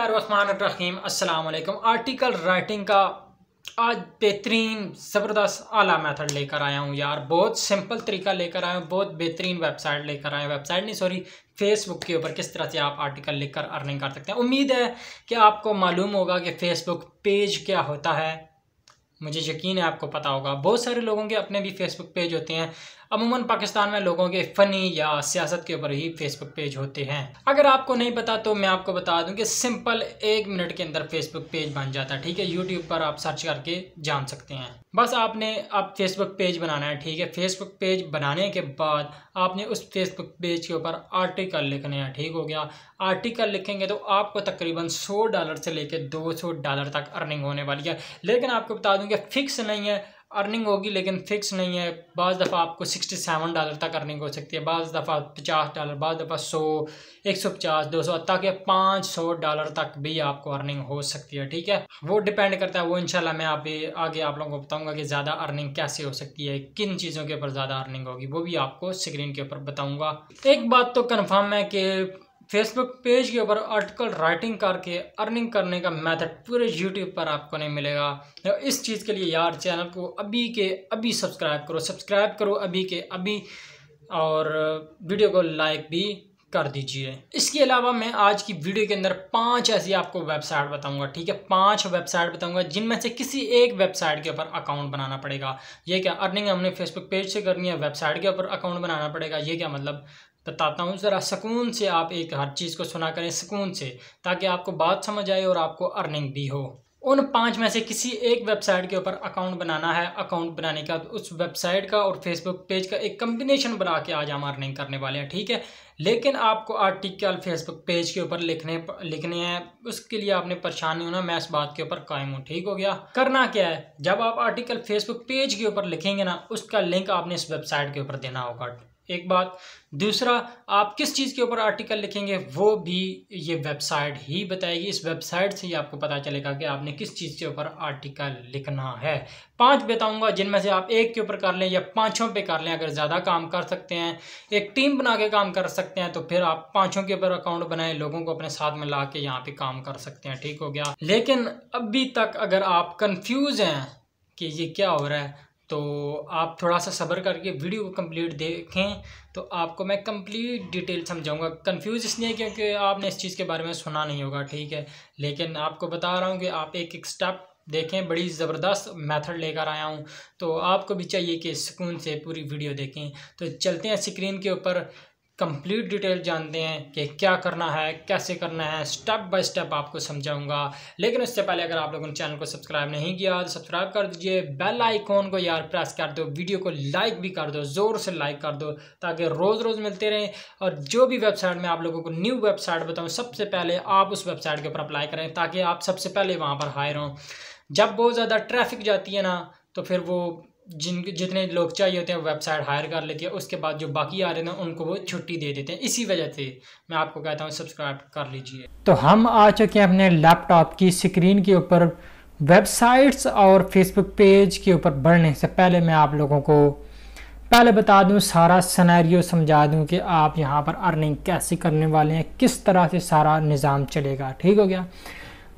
अस्सलाम article writing का आज बेहतरीन ज़बरदस्त आला मेथड लेकर आया हूँ यार बहुत सिंपल तरीका लेकर आया हूँ बहुत बेहतरीन वेबसाइट लेकर आया वेबसाइट नहीं सॉरी फेसबुक के ऊपर किस तरह से आप आर्टिकल लिखकर अर्निंग कर सकते हैं उम्मीद है कि आपको मालूम होगा कि फ़ेसबुक पेज क्या होता है मुझे यकीन है आपको पता होगा बहुत सारे लोगों के अपने भी फेसबुक पेज होते हैं अमूमन पाकिस्तान में लोगों के फ़नी या सियासत के ऊपर ही फेसबुक पेज होते हैं अगर आपको नहीं पता तो मैं आपको बता दूं कि सिंपल एक मिनट के अंदर फेसबुक पेज बन जाता है ठीक है यूट्यूब पर आप सर्च करके जान सकते हैं बस आपने अब फेसबुक पेज बनाना है ठीक है फेसबुक पेज बनाने के बाद आपने उस फेसबुक पेज के ऊपर आर्टिकल लिखने हैं ठीक हो गया आर्टिकल लिखेंगे तो आपको तकरीबन 100 डॉलर से लेकर 200 डॉलर तक अर्निंग होने वाली है लेकिन आपको बता दूं कि फिक्स नहीं है अर्निंग होगी लेकिन फिक्स नहीं है बज़ दफ़ा आपको सिक्सटी सेवन डॉलर तक अर्निंग हो सकती है बज़ दफ़ा पचास डॉलर बाज़ दफ़ा सौ एक सौ पचास दो सौ तक या पाँच सौ डॉलर तक भी आपको अर्निंग हो सकती है ठीक है वो डिपेंड करता है वो इनशाला मैं आप आगे आप लोगों को बताऊँगा कि ज़्यादा अर्निंग कैसे हो सकती है किन चीज़ों के ऊपर ज़्यादा अर्निंग होगी वो भी आपको स्क्रीन के ऊपर बताऊँगा एक बात तो कन्फर्म है कि फेसबुक पेज के ऊपर आर्टिकल राइटिंग करके अर्निंग करने का मेथड पूरे यूट्यूब पर आपको नहीं मिलेगा तो इस चीज़ के लिए यार चैनल को अभी के अभी सब्सक्राइब करो सब्सक्राइब करो अभी के अभी और वीडियो को लाइक भी कर दीजिए इसके अलावा मैं आज की वीडियो के अंदर पांच ऐसी आपको वेबसाइट बताऊंगा ठीक है पांच वेबसाइट बताऊंगा जिनमें से किसी एक वेबसाइट के ऊपर अकाउंट बनाना पड़ेगा ये क्या अर्निंग हमने फेसबुक पेज से करनी है वेबसाइट के ऊपर अकाउंट बनाना पड़ेगा ये क्या मतलब बताता हूँ ज़रा सुकून से आप एक हर चीज़ को सुना करें सुकून से ताकि आपको बात समझ आए और आपको अर्निंग भी हो उन पांच में से किसी एक वेबसाइट के ऊपर अकाउंट बनाना है अकाउंट बनाने का उस वेबसाइट का और फेसबुक पेज का एक कम्बिनेशन बना के आज हम अर्निंग करने वाले हैं ठीक है लेकिन आपको आर्टिकल फेसबुक पेज के ऊपर लिखने लिखने हैं उसके लिए आपने परेशान नहीं होना मैं इस बात के ऊपर कायम हूँ ठीक हो गया करना क्या है जब आप आर्टिकल फेसबुक पेज के ऊपर लिखेंगे ना उसका लिंक आपने इस वेबसाइट के ऊपर देना होगा एक बात दूसरा आप किस चीज़ के ऊपर आर्टिकल लिखेंगे वो भी ये वेबसाइट ही बताएगी इस वेबसाइट से ही आपको पता चलेगा कि आपने किस चीज़ के ऊपर आर्टिकल लिखना है पांच बताऊंगा जिनमें से आप एक के ऊपर कर लें या पांचों पे कर लें अगर ज़्यादा काम कर सकते हैं एक टीम बना के काम कर सकते हैं तो फिर आप पाँचों के ऊपर अकाउंट बनाएं लोगों को अपने साथ में ला के यहाँ पर काम कर सकते हैं ठीक हो गया लेकिन अभी तक अगर आप कन्फ्यूज़ हैं कि ये क्या हो रहा है तो आप थोड़ा सा सब्र करके वीडियो को कम्प्लीट देखें तो आपको मैं कम्प्लीट डिटेल समझाऊंगा कंफ्यूज इसलिए क्योंकि आपने इस चीज़ के बारे में सुना नहीं होगा ठीक है लेकिन आपको बता रहा हूँ कि आप एक एक स्टेप देखें बड़ी ज़बरदस्त मेथड लेकर आया हूँ तो आपको भी चाहिए कि सुकून से पूरी वीडियो देखें तो चलते हैं स्क्रीन के ऊपर कंप्लीट डिटेल जानते हैं कि क्या करना है कैसे करना है स्टेप बाय स्टेप आपको समझाऊंगा लेकिन उससे पहले अगर आप लोगों ने चैनल को सब्सक्राइब नहीं किया तो सब्सक्राइब कर दीजिए बेल आइकॉन को यार प्रेस कर दो वीडियो को लाइक भी कर दो ज़ोर से लाइक कर दो ताकि रोज़ रोज़ मिलते रहें और जो भी वेबसाइट में आप लोगों को न्यू वेबसाइट बताऊँ सबसे पहले आप उस वेबसाइट के ऊपर अप्लाई करें ताकि आप सबसे पहले वहाँ पर हायर हों जब बहुत ज़्यादा ट्रैफिक जाती है ना तो फिर वो जिन जितने लोग चाहिए होते हैं वेबसाइट हायर कर लेती है उसके बाद जो बाकी आ रहे हैं उनको वो छुट्टी दे देते हैं इसी वजह से मैं आपको कहता हूँ सब्सक्राइब कर लीजिए तो हम आ चुके हैं अपने लैपटॉप की स्क्रीन के ऊपर वेबसाइट्स और फेसबुक पेज के ऊपर बढ़ने से पहले मैं आप लोगों को पहले बता दूँ सारा सनारियो समझा दूँ कि आप यहाँ पर अर्निंग कैसे करने वाले हैं किस तरह से सारा निज़ाम चलेगा ठीक हो गया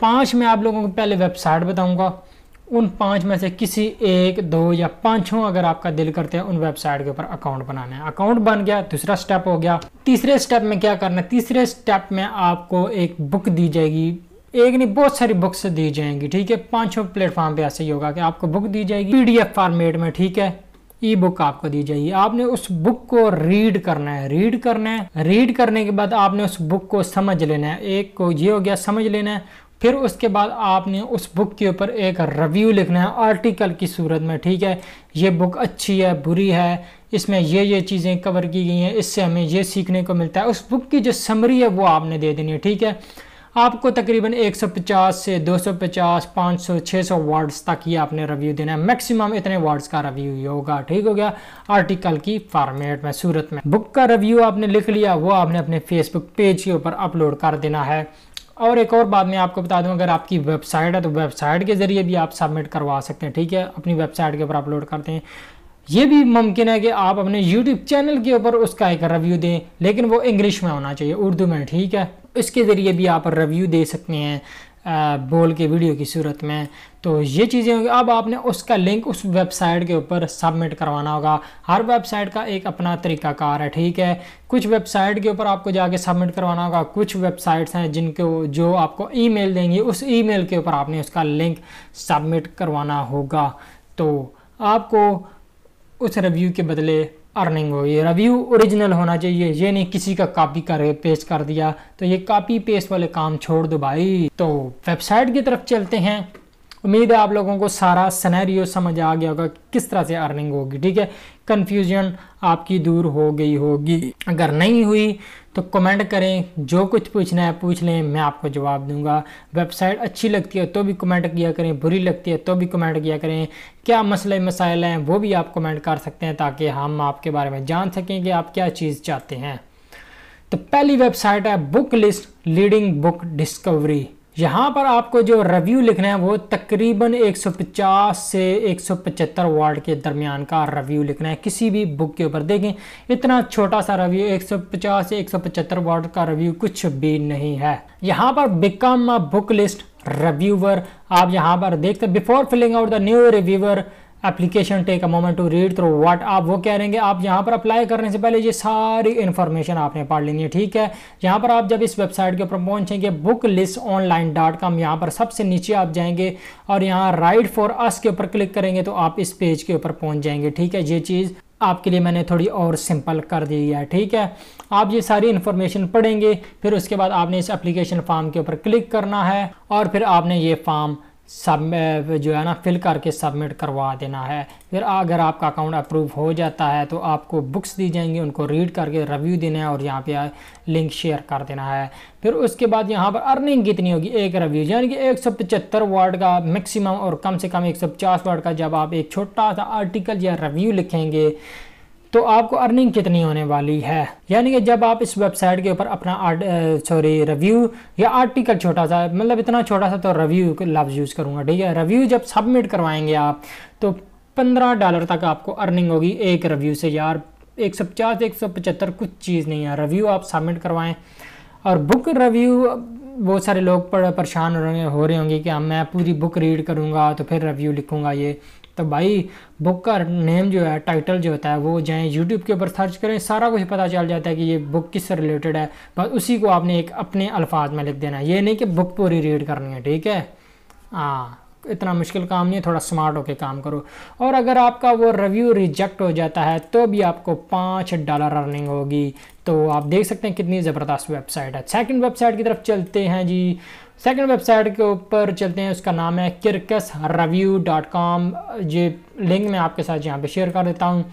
पाँच मैं आप लोगों को पहले वेबसाइट बताऊँगा उन पांच में से किसी एक दो या पांचों अगर आपका दिल करते हैं उन वेबसाइट के ऊपर अकाउंट बनाने है अकाउंट बन गया दूसरा स्टेप हो गया तीसरे स्टेप में क्या करना है तीसरे स्टेप में आपको एक बुक दी जाएगी एक नहीं बहुत सारी बुक्स दी जाएंगी ठीक है पांचों प्लेटफॉर्म पे ऐसे ही होगा कि आपको बुक दी जाएगी पीडीएफ फॉर्मेट में ठीक है ई बुक आपको दी जाएगी आपने उस बुक को रीड करना है रीड करना है रीड करने के बाद आपने उस बुक को समझ लेना है एक को ये हो गया समझ लेना है फिर उसके बाद आपने उस बुक के ऊपर एक रिव्यू लिखना है आर्टिकल की सूरत में ठीक है ये बुक अच्छी है बुरी है इसमें ये ये चीज़ें कवर की गई हैं इससे हमें ये सीखने को मिलता है उस बुक की जो समरी है वो आपने दे देनी है ठीक है आपको तकरीबन 150 से 250, 500, 600 वर्ड्स तक ही आपने रिव्यू देना है मैक्सिमम इतने वर्ड्स का रिव्यू होगा ठीक हो गया आर्टिकल की फॉर्मेट में सूरत में बुक का रिव्यू आपने लिख लिया वो आपने अपने फेसबुक पेज के ऊपर अपलोड कर देना है और एक और बात मैं आपको बता दूं अगर आपकी वेबसाइट है तो वेबसाइट के ज़रिए भी आप सबमिट करवा सकते हैं ठीक है अपनी वेबसाइट के ऊपर अपलोड करते हैं ये भी मुमकिन है कि आप अपने YouTube चैनल के ऊपर उसका एक रिव्यू दें लेकिन वो इंग्लिश में होना चाहिए उर्दू में ठीक है इसके ज़रिए भी आप रिव्यू दे सकते हैं बोल के वीडियो की सूरत में तो ये चीज़ें होगी अब आपने उसका लिंक उस वेबसाइट के ऊपर सबमिट करवाना होगा हर वेबसाइट का एक अपना तरीकाकार है ठीक है कुछ वेबसाइट के ऊपर आपको जाके सबमिट करवाना होगा कुछ वेबसाइट्स हैं जिनको जो आपको ईमेल देंगी उस ईमेल के ऊपर आपने उसका लिंक सबमिट करवाना होगा तो आपको उस रिव्यू के बदले अर्निंग हो ये रिव्यू ओरिजिनल होना चाहिए ये नहीं किसी का कॉपी कर पेस्ट कर दिया तो ये कॉपी पेस्ट वाले काम छोड़ दो भाई तो वेबसाइट की तरफ चलते हैं उम्मीद है आप लोगों को सारा सनेरियो समझ आ गया होगा कि किस तरह से अर्निंग होगी ठीक है कन्फ्यूजन आपकी दूर हो गई होगी अगर नहीं हुई तो कमेंट करें जो कुछ पूछना है पूछ लें मैं आपको जवाब दूंगा वेबसाइट अच्छी लगती है तो भी कमेंट किया करें बुरी लगती है तो भी कमेंट किया करें क्या मसले मसाइल हैं वो भी आप कमेंट कर सकते हैं ताकि हम आपके बारे में जान सकें कि आप क्या चीज़ चाहते हैं तो पहली वेबसाइट है book list leading book discovery यहाँ पर आपको जो रिव्यू लिखना है वो तकरीबन 150 से 175 वर्ड के दरमियान का रिव्यू लिखना है किसी भी बुक के ऊपर देखें इतना छोटा सा रिव्यू 150 से 175 वार्ड का रिव्यू कुछ भी नहीं है यहाँ पर बिकम बुक लिस्ट रिव्यूवर आप यहाँ पर देखते before filling out the new reviewer application take a moment to read through what आप वो कह रहे हैं आप यहाँ पर अप्लाई करने से पहले ये सारी इन्फॉर्मेशन आपने पढ़ लेनी है ठीक है यहाँ पर आप जब इस वेबसाइट के ऊपर पहुँचेंगे book list online dot com यहाँ पर सबसे नीचे आप जाएंगे और यहाँ राइट फॉर अस के ऊपर क्लिक करेंगे तो आप इस पेज के ऊपर पहुँच जाएंगे ठीक है ये चीज़ आपके लिए मैंने थोड़ी और सिंपल कर दी है ठीक है आप ये सारी इन्फॉर्मेशन पढ़ेंगे फिर उसके बाद आपने इस एप्लीकेशन फॉर्म के ऊपर क्लिक करना है और फिर आपने ये फॉर्म सब जो है ना फिल करके सबमिट करवा देना है फिर अगर आपका अकाउंट अप्रूव हो जाता है तो आपको बुक्स दी जाएंगी उनको रीड करके रिव्यू देना है और यहाँ पे लिंक शेयर कर देना है फिर उसके बाद यहाँ पर अर्निंग कितनी होगी एक रिव्यू यानी कि एक सौ पचहत्तर वर्ड का मैक्सिमम और कम से कम एक सौ पचास वर्ड का जब आप एक छोटा सा आर्टिकल या रिव्यू लिखेंगे तो आपको अर्निंग कितनी होने वाली है यानी कि जब आप इस वेबसाइट के ऊपर अपना सॉरी रिव्यू या आर्टिकल छोटा सा मतलब इतना छोटा सा तो रिव्यू लफ्ज़ यूज़ करूँगा ठीक है रिव्यू जब सबमिट करवाएंगे आप तो पंद्रह डॉलर तक आपको अर्निंग होगी एक रिव्यू से यार एक सौ पचास एक सौ पचहत्तर कुछ चीज़ नहीं है रिव्यू आप सबमिट करवाएँ और बुक रिव्यू बहुत सारे लोग परेशान हो रहे हो रहे होंगे कि हम मैं पूरी बुक रीड करूँगा तो फिर रिव्यू लिखूँगा ये तो भाई बुक का नेम जो है टाइटल जो होता है वो जाएँ यूट्यूब के ऊपर सर्च करें सारा कुछ पता चल जाता है कि ये बुक किस से रिलेटेड है बस उसी को आपने एक अपने अल्फाज में लिख देना है ये नहीं कि बुक पूरी रीड करनी है ठीक है हाँ इतना मुश्किल काम नहीं है थोड़ा स्मार्ट होकर काम करो और अगर आपका वो रिव्यू रिजेक्ट हो जाता है तो भी आपको पाँच डॉलर अर्निंग होगी तो आप देख सकते हैं कितनी ज़बरदस्त वेबसाइट है सेकंड वेबसाइट की तरफ चलते हैं जी सेकंड वेबसाइट के ऊपर चलते हैं उसका नाम है किरकस रिव्यू डॉट कॉम ये लिंक मैं आपके साथ यहाँ पे शेयर कर देता हूँ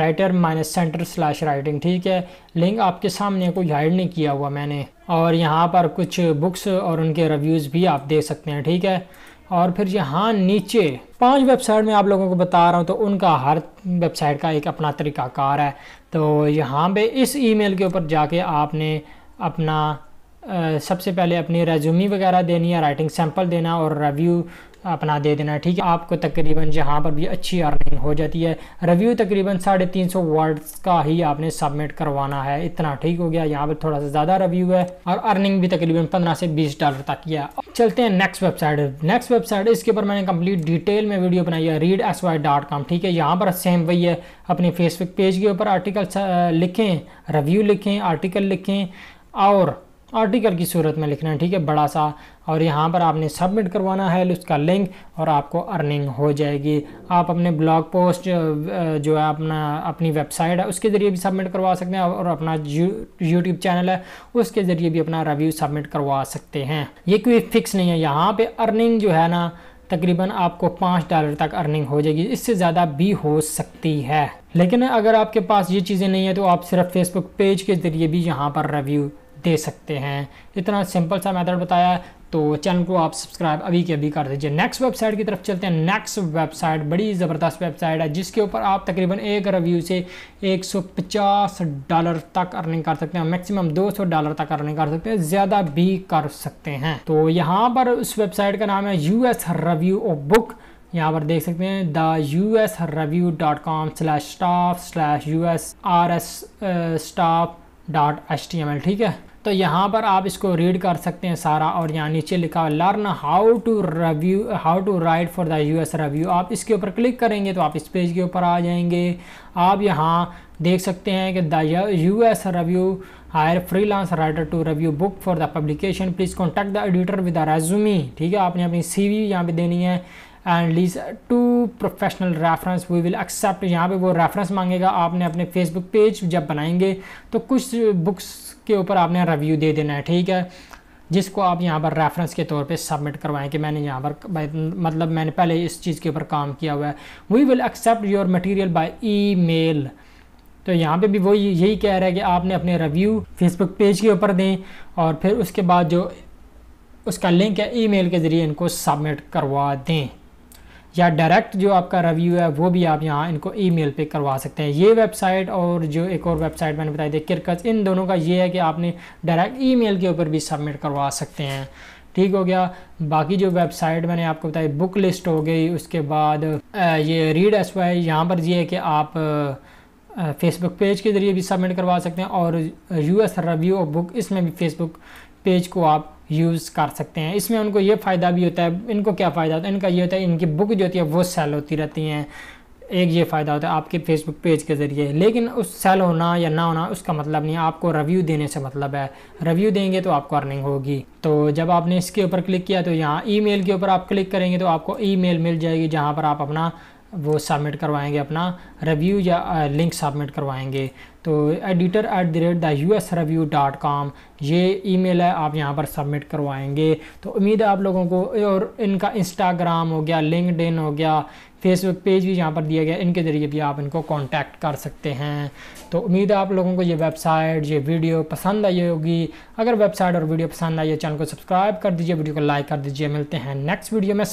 writer minus centre slash writing ठीक है लिंक आपके सामने कोई हाइड नहीं किया हुआ मैंने और यहाँ पर कुछ बुक्स और उनके रिव्यूज़ भी आप दे सकते हैं ठीक है और फिर यहाँ नीचे पांच वेबसाइट में आप लोगों को बता रहा हूँ तो उनका हर वेबसाइट का एक अपना तरीकाकार है तो यहाँ पे इस ईमेल के ऊपर जाके आपने अपना आ, सबसे पहले अपनी रेज्यूमी वगैरह देनी है राइटिंग सैम्पल देना और रिव्यू अपना दे देना है ठीक है आपको तकरीबन जहाँ पर भी अच्छी अर्निंग हो जाती है रिव्यू तकरीबन साढ़े तीन सौ वर्ड्स का ही आपने सबमिट करवाना है इतना ठीक हो गया यहाँ पर थोड़ा सा ज़्यादा रिव्यू है और अर्निंग भी तकरीबन पंद्रह से बीस डॉलर तक की है चलते हैं नेक्स्ट वेबसाइट नेक्स्ट वेबसाइट इसके ऊपर मैंने कम्प्लीट डिटेल में वीडियो बनाई है read S Y dot com ठीक है यहाँ पर सेम वही है अपने फेसबुक पेज के ऊपर आर्टिकल लिखें रिव्यू लिखें आर्टिकल लिखें और आर्टिकल की सूरत में लिखना है ठीक है बड़ा सा और यहाँ पर आपने सबमिट करवाना है उसका लिंक और आपको अर्निंग हो जाएगी आप अपने ब्लॉग पोस्ट जो है अपना अपनी वेबसाइट है उसके ज़रिए भी सबमिट करवा सकते हैं और अपना यूट्यूब चैनल है उसके ज़रिए भी अपना रिव्यू सबमिट करवा सकते हैं ये कोई फिक्स नहीं है यहाँ पर अर्निंग जो है ना तकरीबन आपको पाँच डॉलर तक अर्निंग हो जाएगी इससे ज़्यादा भी हो सकती है लेकिन अगर आपके पास ये चीज़ें नहीं है तो आप सिर्फ फेसबुक पेज के ज़रिए भी यहाँ पर रिव्यू दे सकते हैं इतना सिंपल सा मेथड बताया तो चैनल को आप सब्सक्राइब अभी के अभी कर दीजिए नेक्स्ट वेबसाइट की तरफ चलते हैं नेक्स्ट वेबसाइट बड़ी ज़बरदस्त वेबसाइट है जिसके ऊपर आप तकरीबन एक रिव्यू से 150 डॉलर तक अर्निंग कर सकते हैं मैक्सिमम 200 डॉलर तक अर्निंग कर सकते हैं ज़्यादा भी कर सकते हैं तो यहाँ पर उस वेबसाइट का नाम है U S review of book यहाँ पर देख सकते हैं the U S review dot com slash staff slash U S R S staff dot H T M L ठीक है तो यहाँ पर आप इसको रीड कर सकते हैं सारा और यहाँ नीचे लिखा हुआ learn how to review how to write for the S review आप इसके ऊपर क्लिक करेंगे तो आप इस पेज के ऊपर आ जाएंगे आप यहाँ देख सकते हैं कि the U S review hire lance writer to review book for the publication please contact the editor with the resume ठीक है आपने अपनी सी वी यहाँ पर देनी है and least two professional reference we will accept यहाँ पे वो रेफरेंस मांगेगा आपने अपने फेसबुक पेज जब बनाएंगे तो कुछ बुक्स के ऊपर आपने रिव्यू दे देना है ठीक है जिसको आप यहाँ पर रेफरेंस के तौर पे सबमिट करवाएं कि मैंने यहाँ पर मतलब मैंने पहले इस चीज़ के ऊपर काम किया हुआ है we will accept your material by email तो यहाँ पे भी वही यही कह रहा है कि आपने अपने रिव्यू फेसबुक पेज के ऊपर दें और फिर उसके बाद जो उसका लिंक है ईमेल के ज़रिए इनको सबमिट करवा दें या डायरेक्ट जो आपका रिव्यू है वो भी आप यहाँ इनको ईमेल पे करवा सकते हैं ये वेबसाइट और जो एक और वेबसाइट मैंने बताई थी किरकस इन दोनों का ये है कि आपने डायरेक्ट ईमेल के ऊपर भी सबमिट करवा सकते हैं ठीक हो गया बाकी जो वेबसाइट मैंने आपको बताई बुक लिस्ट हो गई उसके बाद ये रीड एस वाई यहाँ पर ये है कि आप फेसबुक पेज के ज़रिए भी सबमिट करवा सकते हैं और यू एस रिव्यू और बुक इसमें भी फेसबुक पेज को आप यूज़ कर सकते हैं इसमें उनको ये फ़ायदा भी होता है इनको क्या फ़ायदा होता है इनका ये होता है इनकी बुक जो होती है वो सेल होती रहती हैं एक ये फ़ायदा होता है आपके फेसबुक पेज के ज़रिए लेकिन उस सेल होना या ना होना उसका मतलब नहीं है आपको रिव्यू देने से मतलब है रिव्यू देंगे तो आपको अर्निंग होगी तो जब आपने इसके ऊपर क्लिक किया तो यहाँ ईमेल के ऊपर आप क्लिक करेंगे तो आपको ईमेल मिल जाएगी जहाँ पर आप अपना वो सबमिट करवाएंगे अपना रिव्यू या लिंक सबमिट करवाएंगे तो editor at the rate the U S review dot com ये ई मेल है आप यहाँ पर सबमिट करवाएंगे तो उम्मीद है आप लोगों को और इनका इंस्टाग्राम हो गया लिंकड हो गया फेसबुक पेज भी यहाँ पर दिया गया इनके ज़रिए भी आप इनको कांटेक्ट कर सकते हैं तो उम्मीद है आप लोगों को ये वेबसाइट ये वीडियो पसंद आई होगी अगर वेबसाइट और वीडियो पसंद आई है चैनल को सब्सक्राइब कर दीजिए वीडियो को लाइक कर दीजिए मिलते हैं नेक्स्ट वीडियो में